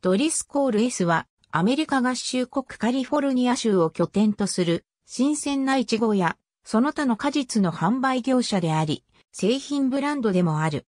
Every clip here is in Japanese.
ドリス・コール S はアメリカ合衆国カリフォルニア州を拠点とする新鮮なイチゴやその他の果実の販売業者であり、製品ブランドでもある。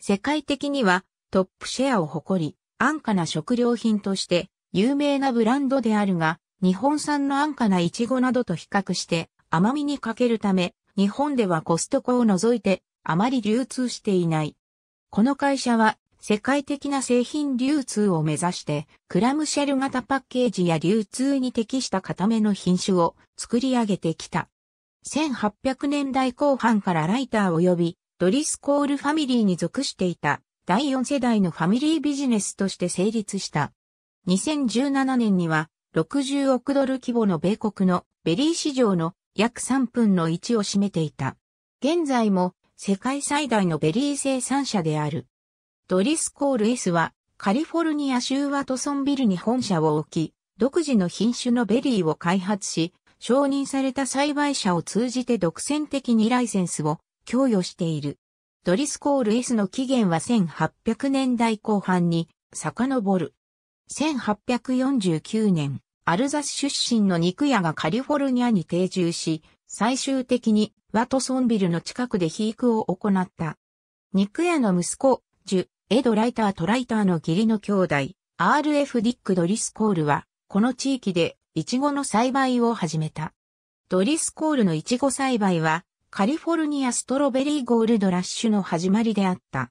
世界的にはトップシェアを誇り、安価な食料品として有名なブランドであるが、日本産の安価なイチゴなどと比較して甘みに欠けるため、日本ではコストコを除いてあまり流通していない。この会社は世界的な製品流通を目指して、クラムシェル型パッケージや流通に適した固めの品種を作り上げてきた。1800年代後半からライター及びドリスコールファミリーに属していた第4世代のファミリービジネスとして成立した。2017年には60億ドル規模の米国のベリー市場の約3分の1を占めていた。現在も世界最大のベリー生産者である。ドリスコール S はカリフォルニア州ワトソンビルに本社を置き、独自の品種のベリーを開発し、承認された栽培者を通じて独占的にライセンスを供与している。ドリスコール S の起源は1800年代後半に遡る。1849年、アルザス出身の肉屋がカリフォルニアに定住し、最終的にワトソンビルの近くで肥育を行った。肉屋の息子、ジュ、エド・ライターとライターの義理の兄弟、RF・ ディック・ドリス・コールは、この地域でイチゴの栽培を始めた。ドリス・コールのイチゴ栽培は、カリフォルニアストロベリーゴールドラッシュの始まりであった。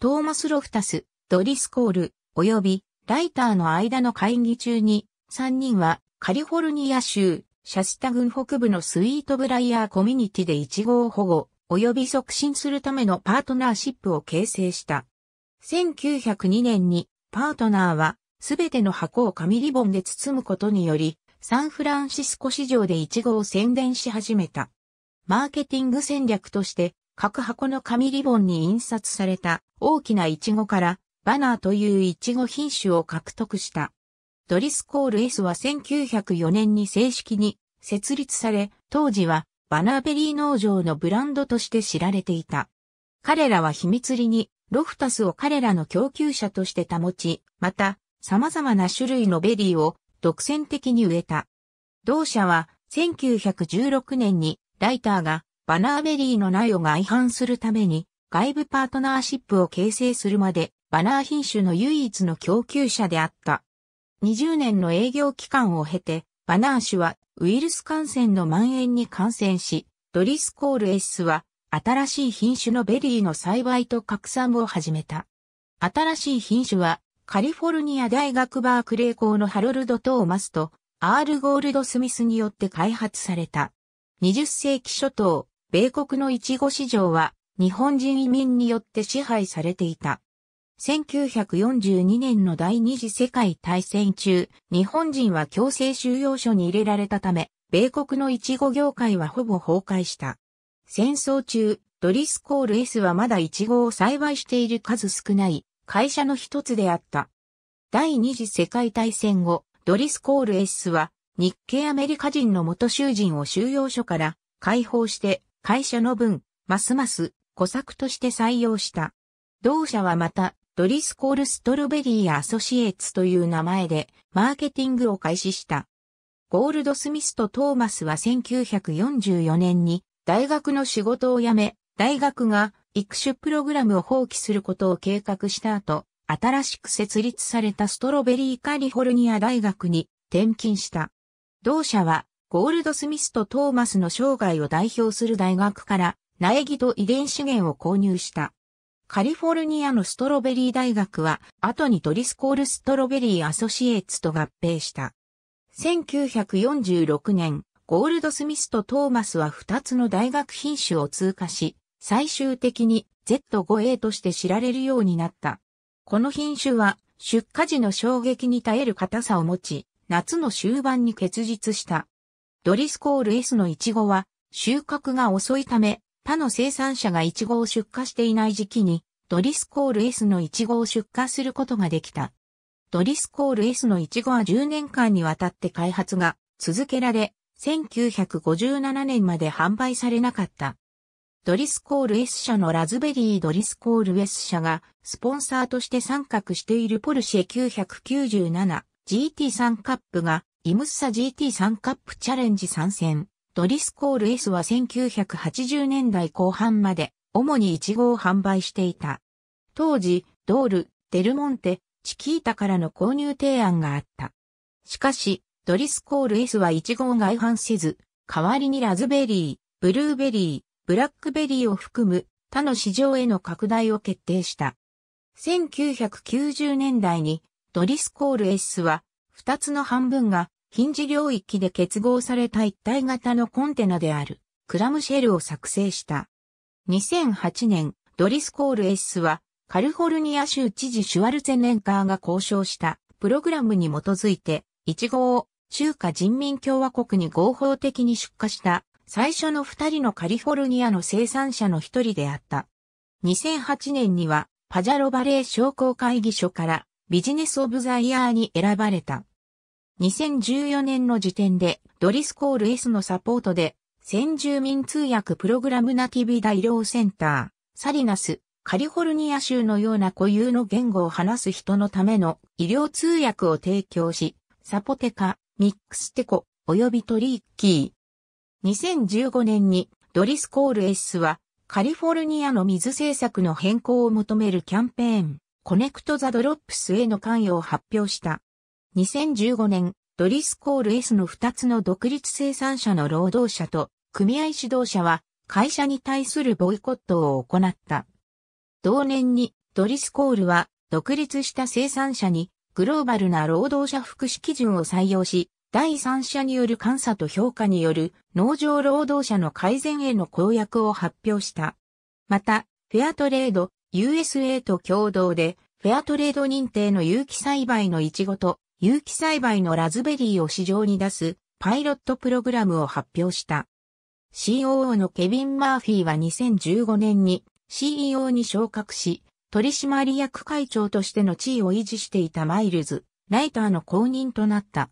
トーマス・ロフタス、ドリス・コール、及びライターの間の会議中に、3人はカリフォルニア州シャスタ郡北部のスイートブライヤーコミュニティでイチゴを保護、及び促進するためのパートナーシップを形成した。1902年にパートナーはすべての箱を紙リボンで包むことにより、サンフランシスコ市場でイチゴを宣伝し始めた。マーケティング戦略として各箱の紙リボンに印刷された大きなイチゴからバナーというイチゴ品種を獲得した。ドリス・コール S は1904年に正式に設立され、当時はバナーベリー農場のブランドとして知られていた。彼らは秘密裏にロフタスを彼らの供給者として保ち、また様々な種類のベリーを独占的に植えた。同社は1916年にライターがバナーベリーの苗を外販するために外部パートナーシップを形成するまでバナー品種の唯一の供給者であった。20年の営業期間を経て、バナー種はウイルス感染の蔓延に感染し、ドリスコールエスは新しい品種のベリーの栽培と拡散を始めた。新しい品種はカリフォルニア大学バークレー校のハロルド・トーマスとアール・ゴールド・スミスによって開発された。20世紀初頭、米国のイチゴ市場は日本人移民によって支配されていた。1942年の第二次世界大戦中、日本人は強制収容所に入れられたため、米国のイチゴ業界はほぼ崩壊した。戦争中、ドリスコール S はまだイチゴを栽培している数少ない会社の一つであった。第二次世界大戦後、ドリスコール S は日系アメリカ人の元囚人を収容所から解放して会社の分、ますます小作として採用した。同社はまたドリスコール・ストロベリー・アソシエーツという名前でマーケティングを開始した。ゴールドスミスとトーマスは1944年に大学の仕事を辞め、大学が育種プログラムを放棄することを計画した後、新しく設立されたストロベリーカリフォルニア大学に転勤した。同社はゴールドスミスとトーマスの生涯を代表する大学から苗木と遺伝資源を購入した。カリフォルニアのストロベリー大学は、後にトリスコールストロベリーアソシエーツと合併した。1946年、ゴールドスミスとトーマスは2つの大学品種を通過し、最終的に Z5A として知られるようになった。この品種は出荷時の衝撃に耐える硬さを持ち、夏の終盤に結実した。ドリスコール S のイチゴは収穫が遅いため他の生産者がイチゴを出荷していない時期に、ドリスコール S のイチゴを出荷することができた。ドリスコール S のイチゴは10年間にわたって開発が続けられ、1957年まで販売されなかった。ドリスコール S 社のラズベリードリスコール S 社がスポンサーとして参画しているポルシェ 997GT3 カップがイムッサ GT3 カップチャレンジ参戦。ドリスコール S は1980年代後半まで主にイチゴを販売していた。当時、ドール、デルモンテ、チキータからの購入提案があった。しかし、ドリスコール S はイチゴを外販せず、代わりにラズベリー、ブルーベリー、ブラックベリーを含む他の市場への拡大を決定した。1990年代にドリスコール S は2つの半分が近似領域で結合された一体型のコンテナであるクラムシェルを作成した。2008年、ドリスコール S はカリフォルニア州知事シュワルツェネンカーが交渉したプログラムに基づいて1号を中華人民共和国に合法的に出荷した最初の2人のカリフォルニアの生産者の一人であった。2008年にはパジャロバレー商工会議所からビジネスオブザイヤーに選ばれた。2014年の時点でドリスコール S のサポートで先住民通訳プログラムナティビ医療センター、サリナス、カリフォルニア州のような固有の言語を話す人のための医療通訳を提供し、サポテカ、ミックステコ、及びトリッキー。2015年にドリスコール S はカリフォルニアの水政策の変更を求めるキャンペーン、コネクトザドロップスへの関与を発表した。2015年、ドリスコール S の2つの独立生産者の労働者と組合指導者は会社に対するボイコットを行った。同年にドリスコールは独立した生産者にグローバルな労働者福祉基準を採用し、第三者による監査と評価による農場労働者の改善への公約を発表した。また、フェアトレード、USA と共同で、フェアトレード認定の有機栽培のイチゴと有機栽培のラズベリーを市場に出すパイロットプログラムを発表した。COO のケビン・マーフィーは2015年に CEO に昇格し、取締役会長としての地位を維持していたマイルズ、ライターの公認となった。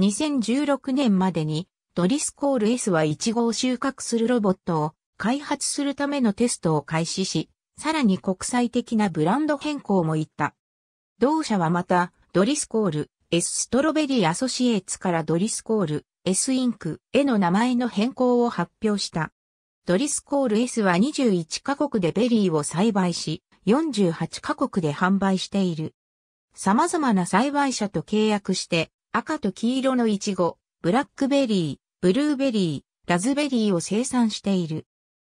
2016年までにドリスコール S はイチゴを収穫するロボットを開発するためのテストを開始し、さらに国際的なブランド変更もいった。同社はまた、ドリスコール、S ストロベリーアソシエーツからドリスコール、S インクへの名前の変更を発表した。ドリスコール S は21カ国でベリーを栽培し、48カ国で販売している。様々な栽培者と契約して、赤と黄色のイチゴ、ブラックベリー、ブルーベリー、ラズベリーを生産している。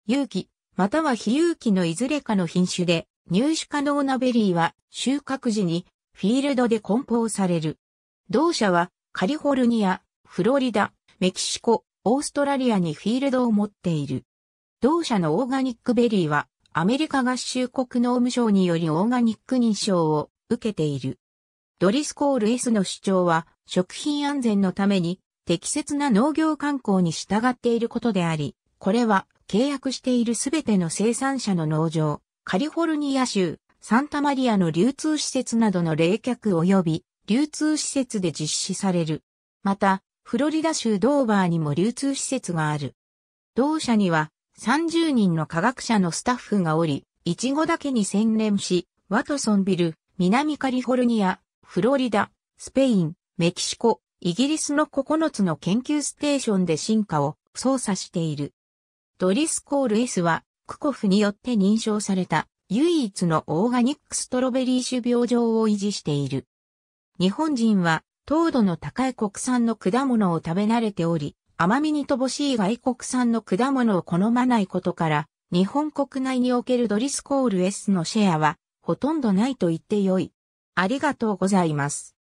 有機、または非有機のいずれかの品種で、入手可能なベリーは収穫時にフィールドで梱包される。同社はカリフォルニア、フロリダ、メキシコ、オーストラリアにフィールドを持っている。同社のオーガニックベリーはアメリカ合衆国農務省によりオーガニック認証を受けている。ドリスコール S の主張は食品安全のために適切な農業観光に従っていることであり、これは契約しているすべての生産者の農場、カリフォルニア州、サンタマリアの流通施設などの冷却及び流通施設で実施される。また、フロリダ州ドーバーにも流通施設がある。同社には30人の科学者のスタッフがおり、イチゴだけに専念し、ワトソンビル、南カリフォルニア、フロリダ、スペイン、メキシコ、イギリスの9つの研究ステーションで進化を操作している。ドリス・コール S は、クコフによって認証された唯一のオーガニックストロベリー種病状を維持している。日本人は糖度の高い国産の果物を食べ慣れており、甘みに乏しい外国産の果物を好まないことから、日本国内におけるドリスコール S のシェアはほとんどないと言ってよい。ありがとうございます。